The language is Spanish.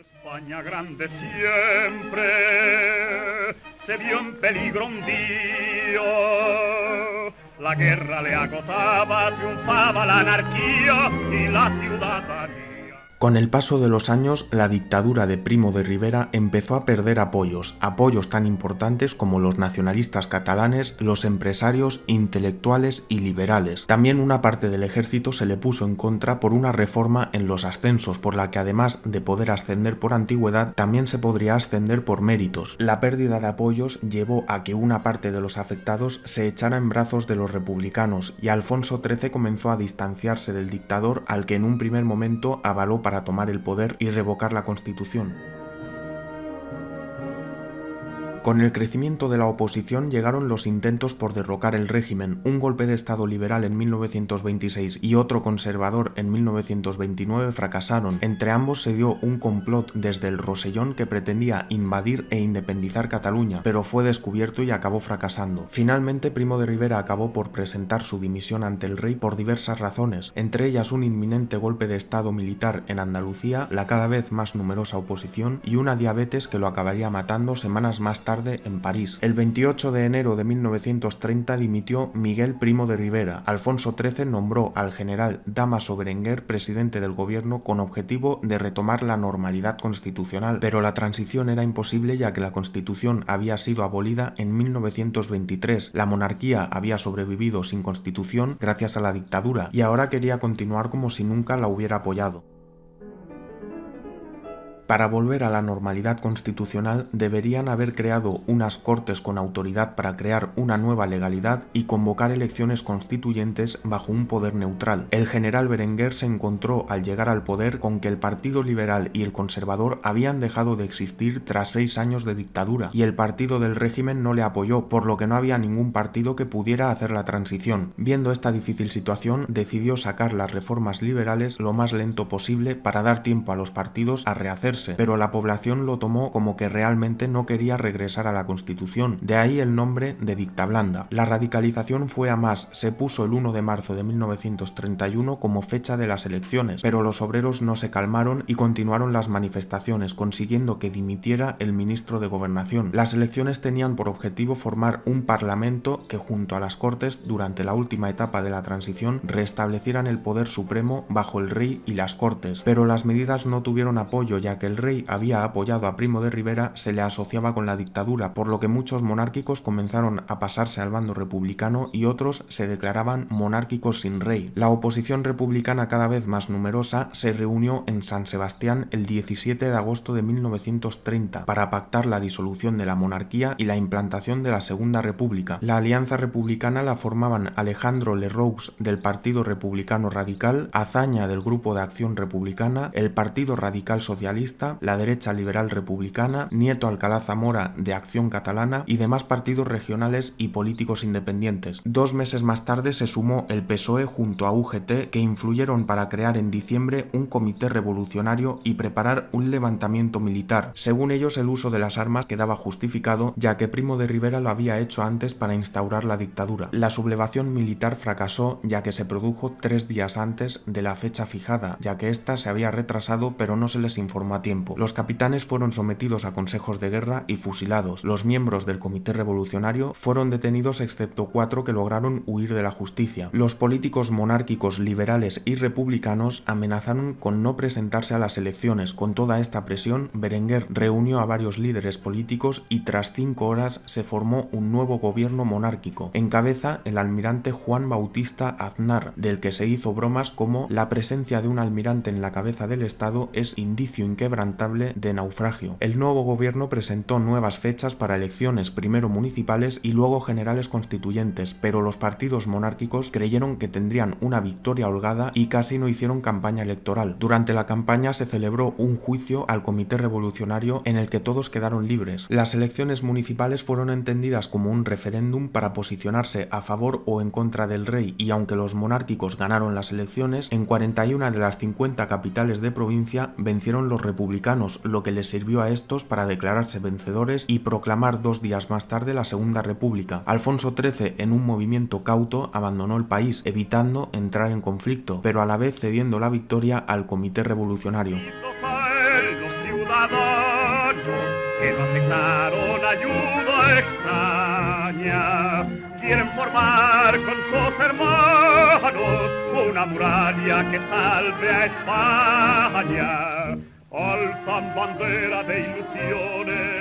España grande siempre se vio en peligro un día. La guerra le agotaba, triunfaba la anarquía y la ciudadanía. Con el paso de los años, la dictadura de Primo de Rivera empezó a perder apoyos, apoyos tan importantes como los nacionalistas catalanes, los empresarios, intelectuales y liberales. También una parte del ejército se le puso en contra por una reforma en los ascensos, por la que además de poder ascender por antigüedad, también se podría ascender por méritos. La pérdida de apoyos llevó a que una parte de los afectados se echara en brazos de los republicanos y Alfonso XIII comenzó a distanciarse del dictador al que en un primer momento avaló para para tomar el poder y revocar la constitución. Con el crecimiento de la oposición llegaron los intentos por derrocar el régimen, un golpe de Estado liberal en 1926 y otro conservador en 1929 fracasaron. Entre ambos se dio un complot desde el Rosellón que pretendía invadir e independizar Cataluña, pero fue descubierto y acabó fracasando. Finalmente, Primo de Rivera acabó por presentar su dimisión ante el rey por diversas razones, entre ellas un inminente golpe de Estado militar en Andalucía, la cada vez más numerosa oposición y una diabetes que lo acabaría matando semanas más tarde en París. El 28 de enero de 1930 dimitió Miguel Primo de Rivera. Alfonso XIII nombró al general Damaso Berenguer presidente del gobierno con objetivo de retomar la normalidad constitucional, pero la transición era imposible ya que la constitución había sido abolida en 1923, la monarquía había sobrevivido sin constitución gracias a la dictadura y ahora quería continuar como si nunca la hubiera apoyado. Para volver a la normalidad constitucional deberían haber creado unas cortes con autoridad para crear una nueva legalidad y convocar elecciones constituyentes bajo un poder neutral. El general Berenguer se encontró al llegar al poder con que el Partido Liberal y el Conservador habían dejado de existir tras seis años de dictadura y el partido del régimen no le apoyó, por lo que no había ningún partido que pudiera hacer la transición. Viendo esta difícil situación, decidió sacar las reformas liberales lo más lento posible para dar tiempo a los partidos a rehacerse pero la población lo tomó como que realmente no quería regresar a la Constitución, de ahí el nombre de Dicta Blanda. La radicalización fue a más, se puso el 1 de marzo de 1931 como fecha de las elecciones, pero los obreros no se calmaron y continuaron las manifestaciones, consiguiendo que dimitiera el ministro de Gobernación. Las elecciones tenían por objetivo formar un parlamento que junto a las Cortes, durante la última etapa de la transición, restablecieran el poder supremo bajo el rey y las Cortes, pero las medidas no tuvieron apoyo ya que el rey había apoyado a Primo de Rivera se le asociaba con la dictadura, por lo que muchos monárquicos comenzaron a pasarse al bando republicano y otros se declaraban monárquicos sin rey. La oposición republicana cada vez más numerosa se reunió en San Sebastián el 17 de agosto de 1930 para pactar la disolución de la monarquía y la implantación de la Segunda República. La alianza republicana la formaban Alejandro Lerroux del Partido Republicano Radical, Azaña del Grupo de Acción Republicana, el Partido Radical Socialista, la derecha liberal republicana, Nieto Alcalá Zamora de Acción Catalana y demás partidos regionales y políticos independientes. Dos meses más tarde se sumó el PSOE junto a UGT que influyeron para crear en diciembre un comité revolucionario y preparar un levantamiento militar. Según ellos el uso de las armas quedaba justificado ya que Primo de Rivera lo había hecho antes para instaurar la dictadura. La sublevación militar fracasó ya que se produjo tres días antes de la fecha fijada, ya que ésta se había retrasado pero no se les informó a los capitanes fueron sometidos a consejos de guerra y fusilados. Los miembros del Comité Revolucionario fueron detenidos excepto cuatro que lograron huir de la justicia. Los políticos monárquicos, liberales y republicanos amenazaron con no presentarse a las elecciones. Con toda esta presión, Berenguer reunió a varios líderes políticos y tras cinco horas se formó un nuevo gobierno monárquico. En cabeza el almirante Juan Bautista Aznar, del que se hizo bromas como la presencia de un almirante en la cabeza del Estado es indicio inquebrantable de naufragio. El nuevo gobierno presentó nuevas fechas para elecciones, primero municipales y luego generales constituyentes, pero los partidos monárquicos creyeron que tendrían una victoria holgada y casi no hicieron campaña electoral. Durante la campaña se celebró un juicio al Comité Revolucionario en el que todos quedaron libres. Las elecciones municipales fueron entendidas como un referéndum para posicionarse a favor o en contra del rey y aunque los monárquicos ganaron las elecciones, en 41 de las 50 capitales de provincia vencieron los republicanos republicanos, lo que les sirvió a estos para declararse vencedores y proclamar dos días más tarde la Segunda República. Alfonso XIII, en un movimiento cauto, abandonó el país, evitando entrar en conflicto, pero a la vez cediendo la victoria al Comité Revolucionario. Quieren formar con una muralla que salve Alzan bandera de ilusiones